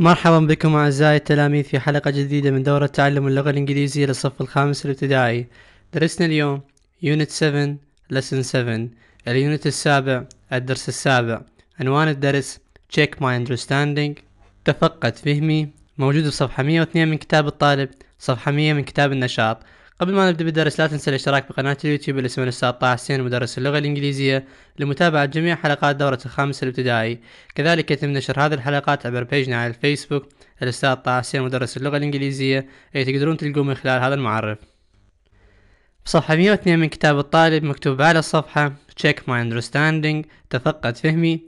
مرحبا بكم أعزائي التلاميذ في حلقة جديدة من دورة تعلم اللغة الإنجليزية للصف الخامس الابتدائي درسنا اليوم Unit 7 Lesson 7 اليونت السابع الدرس السابع عنوان الدرس Check My Understanding تفقد فهمي موجود في صفحة 102 من كتاب الطالب صفحة 100 من كتاب النشاط قبل ما نبدأ بالدرس لا تنسى الاشتراك بقناة اليوتيوب اللي اسمها الأستاذ طه حسين مدرس اللغة الإنجليزية لمتابعة جميع حلقات دورة الخامس الابتدائي كذلك يتم نشر هذه الحلقات عبر بيجنا على الفيسبوك الأستاذ طه حسين مدرس اللغة الإنجليزية اللي تقدرون تلقوه من خلال هذا المعرف بصفحة 102 من كتاب الطالب مكتوب على الصفحة check my understanding تفقد فهمي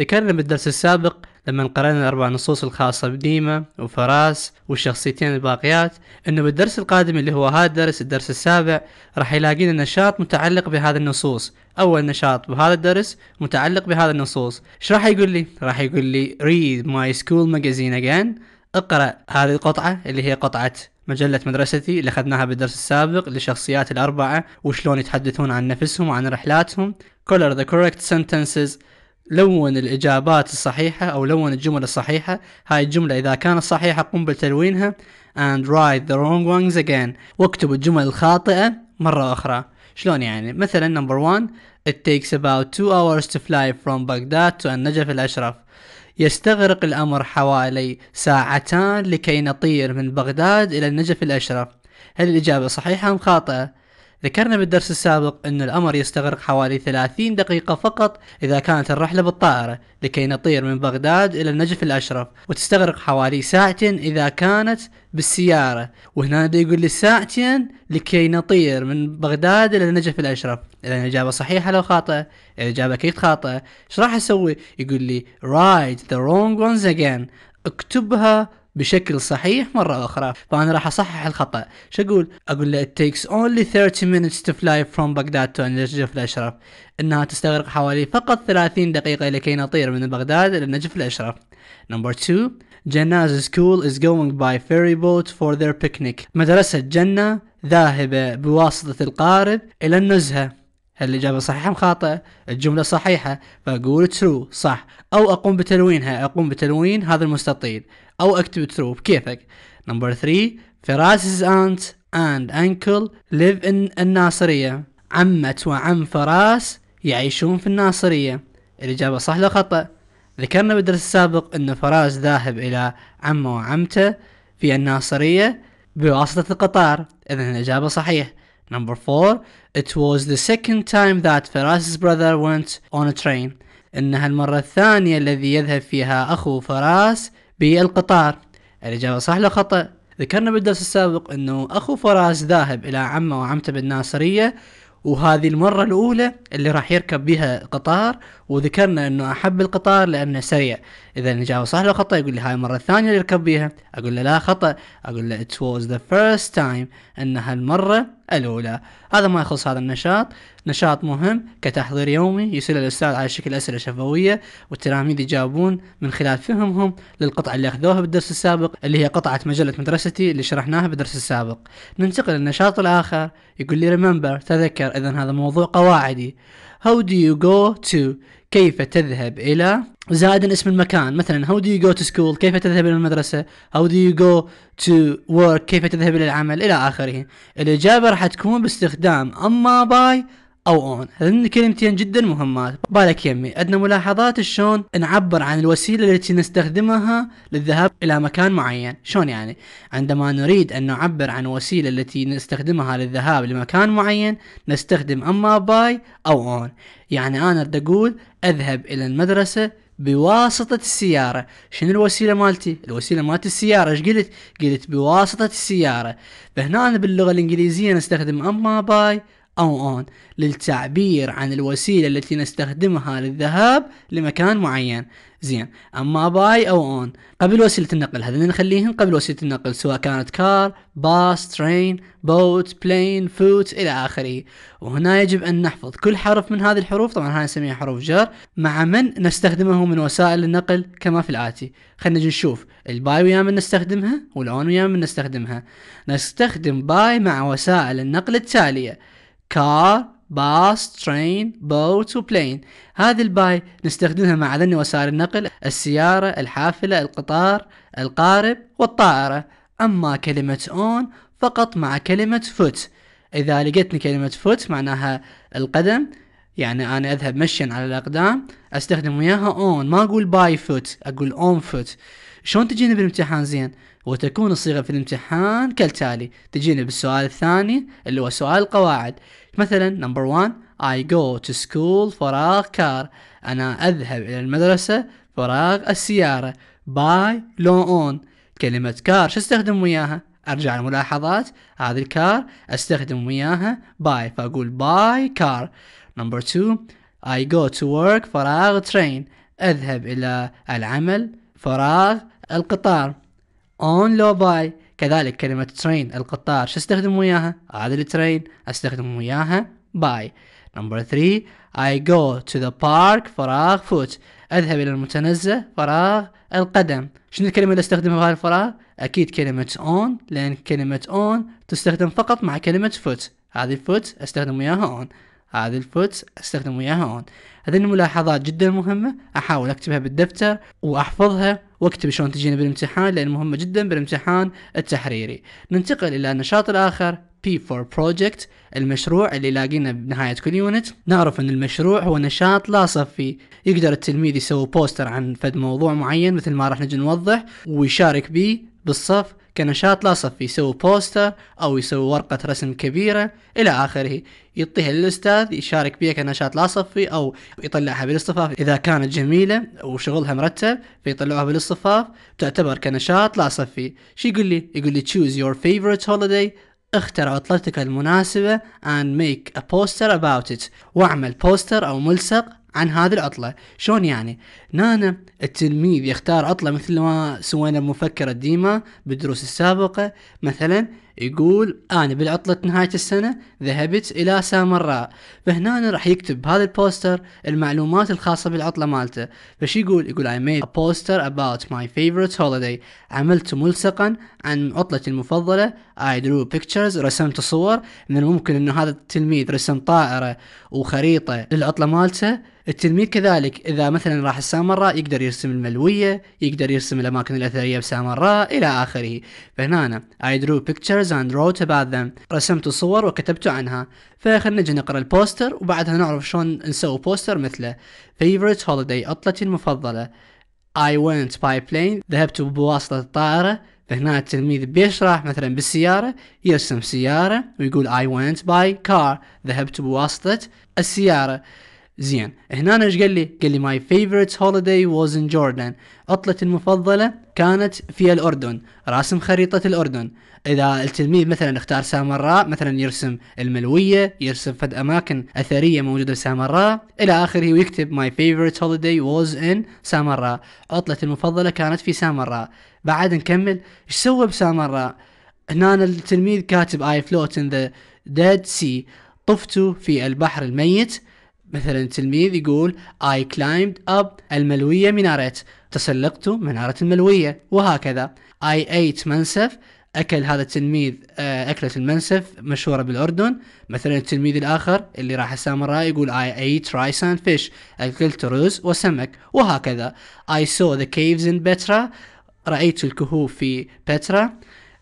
ذكرنا بالدرس السابق لما قرأنا الأربع نصوص الخاصة بديما وفراس والشخصيتين الباقيات أنه بالدرس القادم اللي هو هذا الدرس الدرس السابع راح يلاقينا نشاط متعلق بهذه النصوص أول نشاط بهذا الدرس متعلق بهذه النصوص إيش راح يقول لي؟ راح يقول لي read my school magazine again اقرأ هذه القطعة اللي هي قطعة مجلة مدرستي اللي أخذناها بالدرس السابق للشخصيات الأربعة وشلون يتحدثون عن نفسهم وعن رحلاتهم color the correct sentences لون الإجابات الصحيحة أو لون الجمل الصحيحة هاي الجملة إذا كانت صحيحة قم بتلوينها and write the wrong ones again واكتب الجمل الخاطئة مرة أخرى شلون يعني مثلا نمبر 1 it takes about two hours to fly from Baghdad to النجف الأشرف يستغرق الأمر حوالي ساعتان لكي نطير من بغداد إلى النجف الأشرف هل الإجابة صحيحة أم خاطئة؟ ذكرنا بالدرس السابق أن الأمر يستغرق حوالي 30 دقيقة فقط إذا كانت الرحلة بالطائرة لكي نطير من بغداد إلى النجف الأشرف وتستغرق حوالي ساعتين إذا كانت بالسيارة وهنا يقول لي ساعتين لكي نطير من بغداد إلى النجف الأشرف إذا الإجابة صحيحة لو خاطئة الإجابة أكيد خاطئة إيش راح أسوي يقول لي ride the wrong ones again اكتبها بشكل صحيح مرة أخرى فأنا راح أصحح الخطأ شو أقول أقول له it takes only 30 minutes to fly from Baghdad to النجف الأشرف إنها تستغرق حوالي فقط 30 دقيقة لكي نطير من بغداد إلى النجف الأشرف Number 2 Jannah's school is going by ferry boat for their picnic مدرسة جنة ذاهبة بواسطة القارب إلى النزهة هل الإجابة صحيحة أم خاطئة؟ الجملة صحيحة فأقول ترو صح أو أقوم بتلوينها أقوم بتلوين هذا المستطيل أو أكتب ترو بكيفك نمبر 3 فراس's aunt and uncle live in الناصرية عمة وعم فراس يعيشون في الناصرية الإجابة صح ولا خطأ؟ ذكرنا بالدرس السابق أن فراس ذاهب إلى عمه وعمته في الناصرية بواسطة القطار إذا الإجابة صحيح Number 4 It was the second time that Faraz's brother went on a train إنها المرة الثانية الذي يذهب فيها أخو فراس بالقطار الإجابة صح ولا خطأ؟ ذكرنا بالدرس السابق أنه أخو فراس ذاهب إلى عمه وعمته بالناصرية وهذه المرة الأولى اللي راح يركب بها قطار وذكرنا أنه أحب القطار لأنه سريع اذا الاجابه صح لو خطا يقول لي هاي المره الثانيه اللي اركب بيها اقول له لا خطا اقول له it was the first time انها المره الاولى هذا ما يخص هذا النشاط نشاط مهم كتحضير يومي يسال الاستاذ على شكل اسئله شفويه والتلاميذ يجاوبون من خلال فهمهم للقطعه اللي اخذوها بالدرس السابق اللي هي قطعه مجله مدرستي اللي شرحناها بالدرس السابق ننتقل للنشاط الاخر يقول لي ريمبر تذكر اذا هذا موضوع قواعدي هاو دو يو جو تو كيف تذهب إلى زائد اسم المكان مثلا هاو دو يو جو تو سكول كيف تذهب إلى المدرسة هاو دو يو جو تو ورك كيف تذهب إلى العمل إلى آخره الإجابة راح تكون باستخدام أما باي او اون هذين كلمتين جدا مهمات بالك يمي عندنا ملاحظات شلون نعبر عن الوسيله التي نستخدمها للذهاب الى مكان معين شلون يعني عندما نريد ان نعبر عن الوسيله التي نستخدمها للذهاب لمكان معين نستخدم اما باي او اون يعني انا بدي اقول اذهب الى المدرسه بواسطة السيارة شنو الوسيلة مالتي؟ الوسيلة مالتي السيارة ايش قلت؟ قلت بواسطة السيارة فهنا باللغة الإنجليزية نستخدم أما باي أو أون للتعبير عن الوسيلة التي نستخدمها للذهاب لمكان معين زين أما باي أو أون قبل وسيلة النقل هذين نخليهن قبل وسيلة النقل سواء كانت كار باص ترين بوت بلين فوت إلى آخره وهنا يجب أن نحفظ كل حرف من هذه الحروف طبعا هاي نسميها حروف جر مع من نستخدمه من وسائل النقل كما في الآتي خلينا نجي نشوف الباي ويا من نستخدمها والأون ويا من نستخدمها نستخدم باي مع وسائل النقل التالية car باص ترين بوت وبلين هذه الباي نستخدمها مع ذني وسائل النقل السيارة الحافلة القطار القارب والطائرة أما كلمة اون فقط مع كلمة فوت إذا لقيتني كلمة فوت معناها القدم يعني أنا أذهب مشيا على الأقدام أستخدم وياها اون ما أقول باي فوت أقول اون فوت شلون تجينا بالامتحان زين وتكون الصيغه في الامتحان كالتالي تجينا بالسؤال الثاني اللي هو سؤال القواعد مثلا نمبر 1 I go to school فراغ كار انا اذهب الى المدرسه فراغ السياره باي لون اون كلمه كار شو استخدم وياها ارجع الملاحظات هذه الكار استخدم وياها باي فاقول باي كار نمبر 2 I go to work فراغ train أذهب إلى العمل فراغ القطار اون لو باي كذلك كلمة ترين القطار شو استخدم وياها؟ هذا الترين استخدم وياها باي نمبر 3 I go to the park فراغ فوت أذهب إلى المتنزه فراغ القدم شنو الكلمة اللي استخدمها بهذا الفراغ؟ أكيد كلمة اون لأن كلمة اون تستخدم فقط مع كلمة فوت هذه الفوت استخدم وياها اون هذه الفوت استخدم وياها اون هذه الملاحظات جدا مهمة أحاول أكتبها بالدفتر وأحفظها واكتب شلون تجيني بالامتحان لان مهمه جدا بالامتحان التحريري ننتقل الى النشاط الاخر بي فور بروجكت المشروع اللي لاقينا بنهاية كل يونت نعرف ان المشروع هو نشاط لا صفي يقدر التلميذ يسوي بوستر عن فد موضوع معين مثل ما راح نجي نوضح ويشارك به بالصف كنشاط لا صفي يسوي بوستر او يسوي ورقة رسم كبيرة الى اخره يعطيها للاستاذ يشارك بها كنشاط لا صفي او يطلعها بالاصطفاف اذا كانت جميلة وشغلها مرتب فيطلعوها بالاصطفاف تعتبر كنشاط لا صفي شو يقول لي يقول لي choose your favorite holiday اختر عطلتك المناسبة and make a poster about it واعمل بوستر أو ملصق عن هذه العطلة شلون يعني نانا التلميذ يختار عطلة مثل ما سوينا بمفكرة ديما بالدروس السابقة مثلا يقول أنا بالعطلة نهاية السنة ذهبت إلى سامراء فهنا راح يكتب بهذا البوستر المعلومات الخاصة بالعطلة مالته فش يقول يقول I made a poster about my favorite holiday عملت ملصقا عن عطلتي المفضلة I drew pictures رسمت صور من الممكن أنه هذا التلميذ رسم طائرة وخريطة للعطلة مالته التلميذ كذلك اذا مثلا راح السامراء يقدر يرسم الملويه يقدر يرسم الاماكن الاثريه بسامراء الى اخره فهنا I drew pictures pictures and wrote about them رسمت صور وكتبت عنها فخلنا نجي نقرا البوستر وبعدها نعرف شلون نسوي بوستر مثله favorite holiday عطلتي المفضلة I went by plane ذهبت بواسطة الطائرة فهنا التلميذ بيشرح مثلا بالسيارة يرسم سيارة ويقول I went by car ذهبت بواسطة السيارة زين هنا ايش قال لي؟ قال لي ماي favorite هوليداي واز ان جوردن عطلتي المفضلة كانت في الأردن راسم خريطة الأردن إذا التلميذ مثلا اختار سامراء مثلا يرسم الملوية يرسم فد أماكن أثرية موجودة بسامراء إلى آخره ويكتب ماي favorite هوليداي واز ان سامراء عطلتي المفضلة كانت في سامراء بعد نكمل ايش سوى بسامراء؟ هنا التلميذ كاتب I float in the dead sea طفت في البحر الميت مثلا تلميذ يقول I climbed up الملوية منارة تسلقت منارة الملوية وهكذا I ate منسف أكل هذا التلميذ آه، أكلة المنسف مشهورة بالأردن مثلا التلميذ الآخر اللي راح السامراء يقول I ate rice and fish أكلت رز وسمك وهكذا I saw the caves in Petra رأيت الكهوف في بترا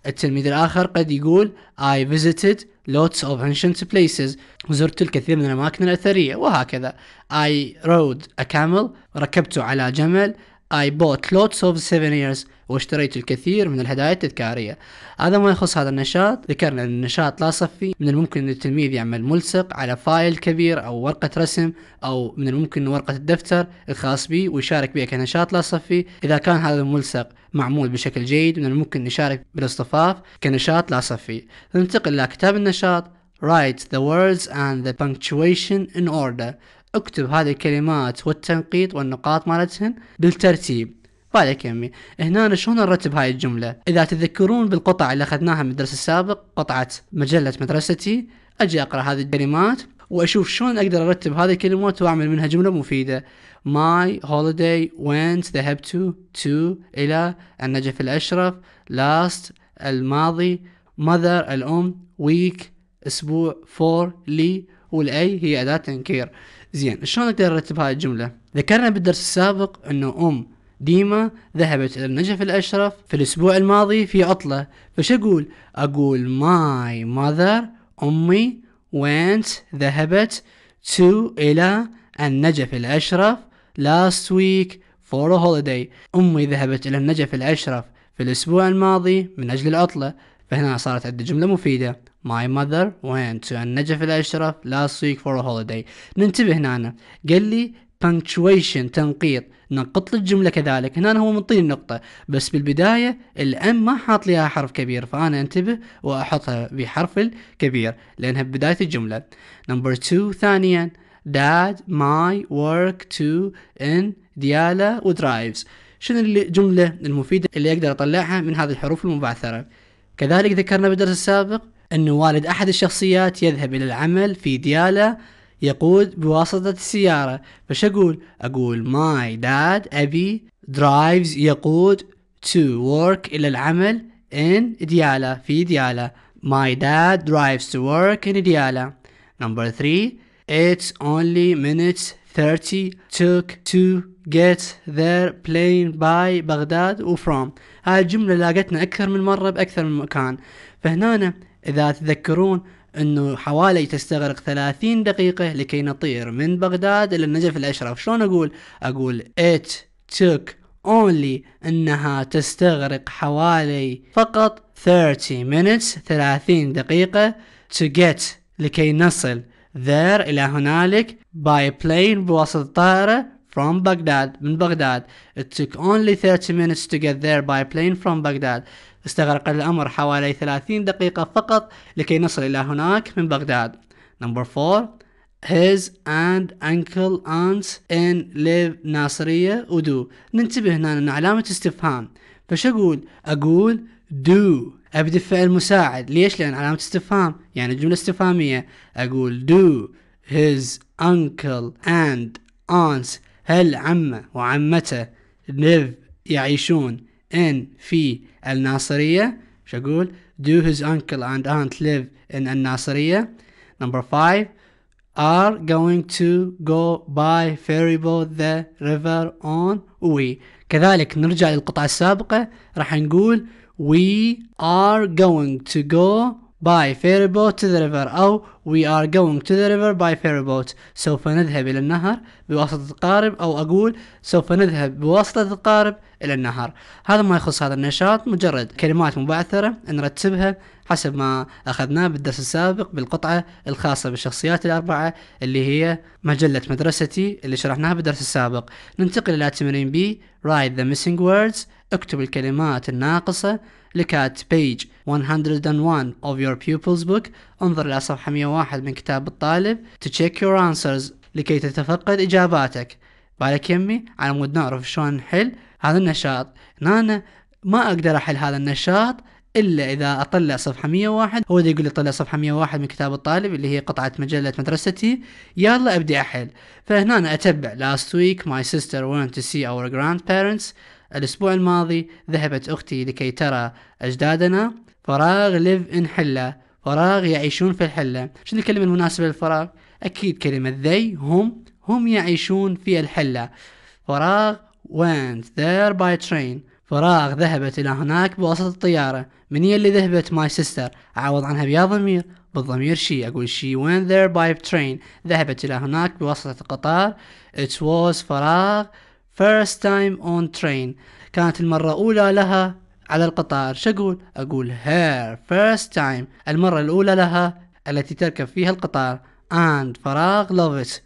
التلميذ الآخر قد يقول I visited lots of ancient places زرت الكثير من الأماكن الأثرية وهكذا I rode a camel ركبت على جمل I bought lots of souvenirs واشتريت الكثير من الهدايا التذكارية هذا ما يخص هذا النشاط ذكرنا أن النشاط لا صفي من الممكن أن التلميذ يعمل ملصق على فايل كبير أو ورقة رسم أو من الممكن ورقة الدفتر الخاص به ويشارك بها كنشاط لا صفي إذا كان هذا الملصق معمول بشكل جيد من الممكن أن يشارك بالاصطفاف كنشاط لا صفي ننتقل إلى كتاب النشاط Write the words and the punctuation in order اكتب هذه الكلمات والتنقيط والنقاط مالتهن بالترتيب بالك يمي هنا شلون نرتب هاي الجملة إذا تتذكرون بالقطع اللي أخذناها من الدرس السابق قطعة مجلة مدرستي أجي أقرأ هذه الكلمات وأشوف شلون أقدر أرتب هذه الكلمات وأعمل منها جملة مفيدة my holiday went ذهبت to, to إلى النجف الأشرف last الماضي mother الأم week أسبوع for لي والأي هي أداة تنكير زين شلون اقدر ارتب هاي الجملة؟ ذكرنا بالدرس السابق انه ام ديما ذهبت الى النجف الاشرف في الاسبوع الماضي في عطلة فش اقول؟ اقول ماي ماذر امي وينت ذهبت تو الى النجف الاشرف last week for a holiday امي ذهبت الى النجف الاشرف في الاسبوع الماضي من اجل العطلة فهنا صارت عندي جملة مفيدة My mother went to النجف الأشرف last week for a holiday ننتبه هنا قال لي punctuation تنقيط ننقط لي الجملة كذلك هنا هو منطيني النقطة بس بالبداية الأم ما حاط ليها حرف كبير فأنا انتبه وأحطها بحرف الكبير لأنها بداية الجملة number two ثانيا dad my work to in ديالا ودرايفز شنو الجملة المفيدة اللي أقدر أطلعها من هذه الحروف المبعثرة كذلك ذكرنا بالدرس السابق أن والد أحد الشخصيات يذهب إلى العمل في ديالة يقود بواسطة السيارة فش أقول؟ أقول my dad أبي drives يقود to work إلى العمل in ديالة في ديالة My dad drives to work in ديالة Number three, it's only minutes 30 took to get their plane by بغداد وفروم هاي الجملة لاقتنا أكثر من مرة بأكثر من مكان. فهنا إذا تذكرون انه حوالي تستغرق 30 دقيقة لكي نطير من بغداد الى النجف الاشرف، شلون اقول؟ اقول it took only انها تستغرق حوالي فقط 30 minutes 30 دقيقة to get لكي نصل there الى هنالك by plane بواسطة طائرة from Baghdad من بغداد it took only 30 minutes to get there by plane from Baghdad استغرق الأمر حوالي 30 دقيقة فقط لكي نصل إلى هناك من بغداد Number 4 his and uncle aunts in live ناصرية ودو ننتبه هنا أن علامة استفهام فش أقول أقول do أبدأ فعل مساعد ليش لأن علامة استفهام يعني جملة استفهامية أقول do his uncle and aunts هل عمه وعمته live يعيشون in في الناصرية مش أقول do his uncle and aunt live in الناصرية number five are going to go by ferry boat the river on we كذلك نرجع للقطعة السابقة راح نقول we are going to go by ferryboat to the river أو we are going to the river by ferryboat سوف نذهب إلى النهر بواسطة القارب أو أقول سوف نذهب بواسطة القارب إلى النهر هذا ما يخص هذا النشاط مجرد كلمات مبعثرة نرتبها حسب ما أخذناه بالدرس السابق بالقطعة الخاصة بالشخصيات الأربعة اللي هي مجلة مدرستي اللي شرحناها بالدرس السابق ننتقل إلى تمرين B write the missing words اكتب الكلمات الناقصة look at page 101 of your pupil's book انظر إلى صفحة 101 من كتاب الطالب to check your answers لكي تتفقد إجاباتك بالك يمي على مود نعرف شلون نحل هذا النشاط أنا ما أقدر أحل هذا النشاط الا اذا اطلع صفحه 101 هو اللي يقول لي طلع صفحه 101 من كتاب الطالب اللي هي قطعه مجله مدرستي يلا ابدي احل فهنا أنا اتبع last week my sister went to see our grandparents الأسبوع الماضي ذهبت أختي لكي ترى أجدادنا فراغ ليف إن حلة فراغ يعيشون في الحلة شنو الكلمة المناسبة للفراغ؟ أكيد كلمة ذي هم هم يعيشون في الحلة فراغ went there by train فراغ ذهبت إلى هناك بواسطة الطيارة من هي اللي ذهبت ماي سيستر أعوض عنها بيا ضمير بالضمير شي أقول she went there by train ذهبت إلى هناك بواسطة القطار it was فراغ first time on train كانت المرة أولى لها على القطار شقول أقول her first time المرة الأولى لها التي تركب فيها القطار and فراغ loves it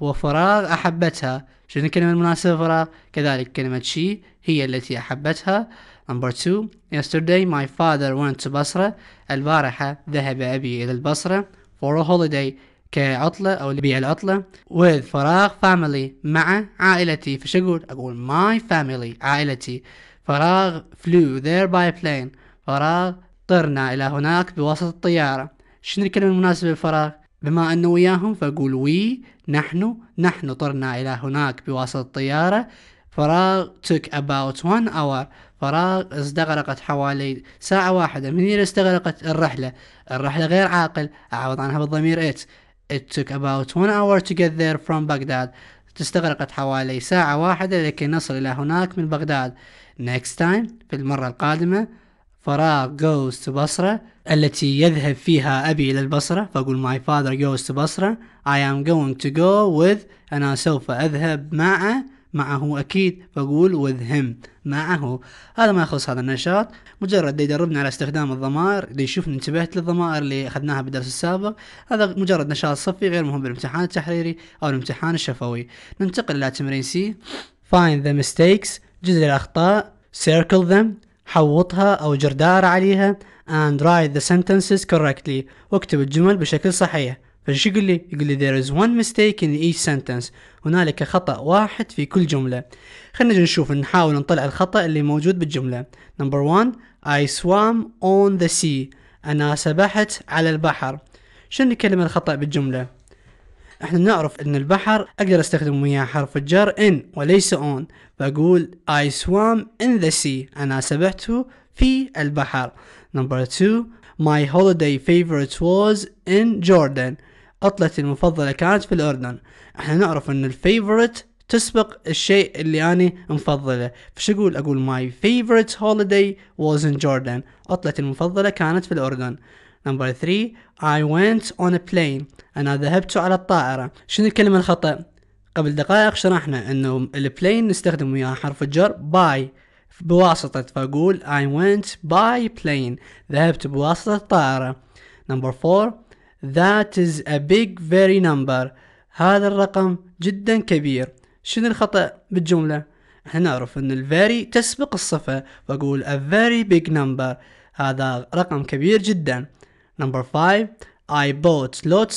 وفراغ أحبتها شنو الكلمة المناسبة فراغ كذلك كلمة she هي التي أحبتها number two yesterday my father went to Basra البارحة ذهب أبي إلى البصرة for a holiday كعطلة أو اللي بيع العطلة with فراغ family مع عائلتي فش أقول أقول my family عائلتي فراغ flew there by plane فراغ طرنا إلى هناك بواسطة الطيارة شنو الكلمة المناسبة للفراغ بما أنه وياهم فأقول وي نحن نحن طرنا إلى هناك بواسطة الطيارة فراغ took about one hour فراغ استغرقت حوالي ساعة واحدة من اللي استغرقت الرحلة الرحلة غير عاقل أعوض عنها بالضمير it It took about one hour to get there from Baghdad. استغرقت حوالي ساعة واحدة لكي نصل إلى هناك من بغداد. Next time في المرة القادمة فراغ goes to بصرة التي يذهب فيها أبي إلى البصرة فأقول my father goes to بصرة I am going to go with أنا سوف أذهب معه معه أكيد بقول with him معه هذا ما يخلص هذا النشاط مجرد يدربنا على استخدام الضمائر ليشوف انتبهت للضمائر اللي أخذناها بالدرس السابق هذا مجرد نشاط صفي غير مهم بالامتحان التحريري أو الامتحان الشفوي ننتقل إلى تمرين سي find the mistakes جزء الأخطاء circle them حوطها أو جردار عليها and write the sentences correctly واكتب الجمل بشكل صحيح فايش يقول لي؟ يقول لي there is one mistake in each sentence هنالك خطأ واحد في كل جملة خلينا نشوف نحاول نطلع الخطأ اللي موجود بالجملة number one I swam on the sea أنا سبحت على البحر شنو الكلمة الخطأ بالجملة؟ احنا نعرف ان البحر اقدر استخدم وياه حرف الجر in وليس on بقول I swam in the sea انا سبحت في البحر number two my holiday favorite was in Jordan عطلتي المفضله كانت في الاردن احنا نعرف ان الفيفورت تسبق الشيء اللي أنا مفضله فش أقول أقول my favorite holiday was in Jordan عطلتي المفضلة كانت في الأردن Number 3 I went on a plane أنا ذهبت على الطائرة شنو الكلمة الخطأ؟ قبل دقائق شرحنا أنه البلين نستخدم وياه حرف الجر باي بواسطة فأقول I went by plane ذهبت بواسطة الطائرة Number four That is a big very number هذا الرقم جدا كبير شنو الخطأ بالجملة؟ احنا نعرف ان الفيري تسبق الصفة فأقول a very big number هذا رقم كبير جدا Number five. I bought lots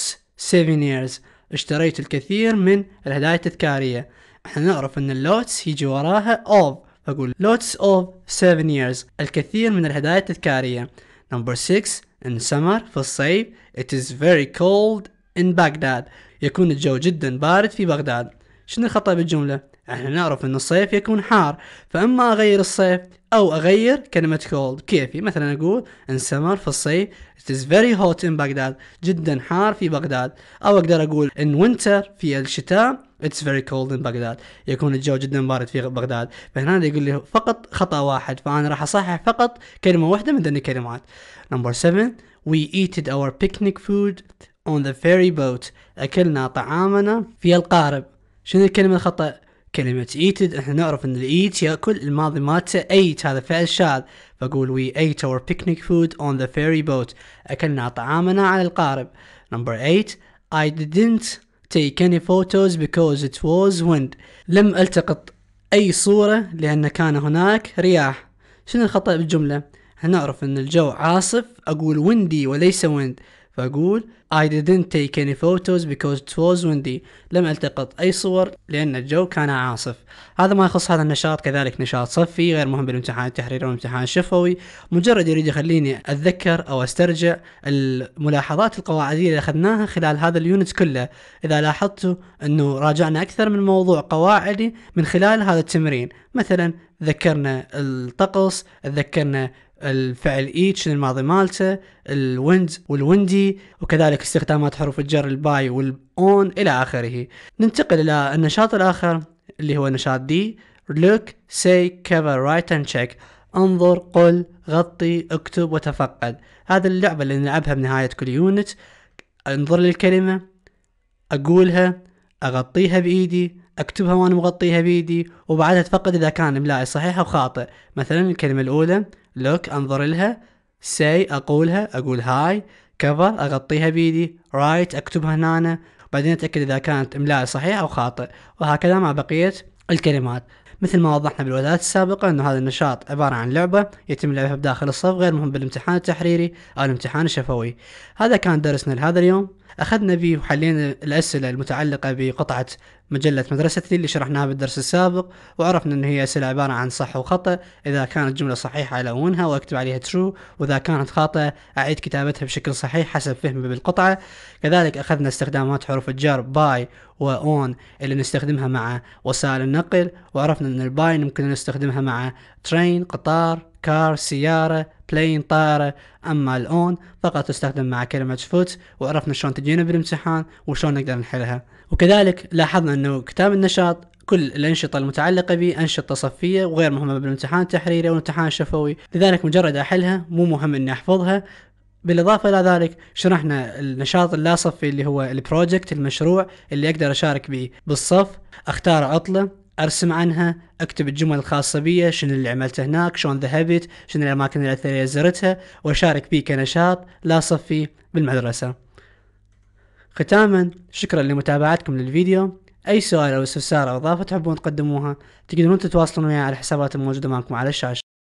souvenirs اشتريت الكثير من الهدايا التذكارية احنا نعرف ان lots يجي وراها of فأقول lots of souvenirs الكثير من الهدايا التذكارية Number six. In summer في الصيف It is very cold in Baghdad يكون الجو جدا بارد في بغداد شنو الخطأ بالجملة؟ احنا نعرف ان الصيف يكون حار فاما اغير الصيف او اغير كلمة cold كيفي مثلا اقول in summer في الصيف It is very hot in Baghdad جدا حار في بغداد او اقدر اقول in winter في الشتاء اتس فيري كولد ان بغداد يكون الجو جدا بارد في بغداد فهنا يقول لي فقط خطا واحد فانا راح اصحح فقط كلمه واحده من ذني الكلمات نمبر 7 we eated our picnic food on the ferry boat اكلنا طعامنا في القارب شنو الكلمه الخطا كلمة ايتد احنا نعرف ان الايت ياكل الماضي مالته ايت هذا فعل شاذ فاقول وي ate اور picnic food on the ferry boat اكلنا طعامنا على القارب number 8 I didn't take any photos because it was wind لم التقط أي صورة لأن كان هناك رياح شنو الخطأ بالجملة؟ هنعرف أن الجو عاصف أقول ويندي وليس ويند فأقول I didn't take any photos because it was windy لم التقط أي صور لأن الجو كان عاصف هذا ما يخص هذا النشاط كذلك نشاط صفي غير مهم بالامتحان التحريري والامتحان الشفوي مجرد يريد يخليني أتذكر أو أسترجع الملاحظات القواعدية اللي أخذناها خلال هذا اليونت كله إذا لاحظتوا أنه راجعنا أكثر من موضوع قواعدي من خلال هذا التمرين مثلا ذكرنا الطقس ذكرنا الفعل ايتش للماضي مالته الويند والويندي وكذلك استخدامات حروف الجر الباي والاون الى اخره ننتقل الى النشاط الاخر اللي هو نشاط دي look say cover write and check انظر قل غطي اكتب وتفقد هذا اللعبة اللي نلعبها بنهاية كل يونت انظر للكلمة اقولها اغطيها بايدي اكتبها وانا مغطيها بيدي وبعدها اتفقد اذا كان املائي صحيح او خاطئ مثلا الكلمه الاولى لوك انظر لها سي اقولها اقول هاي كفر اغطيها بيدي رايت اكتبها هنا بعدين اتاكد اذا كانت املائي صحيح او خاطئ وهكذا مع بقيه الكلمات مثل ما وضحنا بالولايات السابقة أن هذا النشاط عبارة عن لعبة يتم لعبها بداخل الصف غير مهم بالامتحان التحريري أو الامتحان الشفوي هذا كان درسنا لهذا اليوم أخذنا به وحلينا الأسئلة المتعلقة بقطعة مجلة مدرستي اللي شرحناها بالدرس السابق وعرفنا أن هي أسئلة عبارة عن صح وخطأ إذا كانت جملة صحيحة ألونها وأكتب عليها ترو وإذا كانت خاطئة أعيد كتابتها بشكل صحيح حسب فهمي بالقطعة كذلك أخذنا استخدامات حروف الجر باي وأون اللي نستخدمها مع وسائل النقل وعرفنا أن الباي ممكن نستخدمها مع ترين قطار كار سيارة بلين طائرة أما الأون فقط تستخدم مع كلمة فوت وعرفنا شلون تجينا بالامتحان وشلون نقدر نحلها وكذلك لاحظنا أنه كتاب النشاط كل الأنشطة المتعلقة به أنشطة صفية وغير مهمة بالامتحان التحريري والامتحان الشفوي لذلك مجرد أحلها مو مهم أني أحفظها بالإضافة إلى ذلك شرحنا النشاط اللاصفي اللي هو البروجكت المشروع اللي أقدر أشارك به بالصف أختار عطلة ارسم عنها اكتب الجمل الخاصه بي شنو اللي عملته هناك شلون ذهبت شنو الاماكن الاثريه زرتها واشارك بيه كنشاط لا صفي بالمدرسه ختاما شكرا لمتابعتكم للفيديو اي سؤال او استفسار او اضافه تحبون تقدموها تقدرون تتواصلون معي على الحسابات الموجوده معكم على الشاشه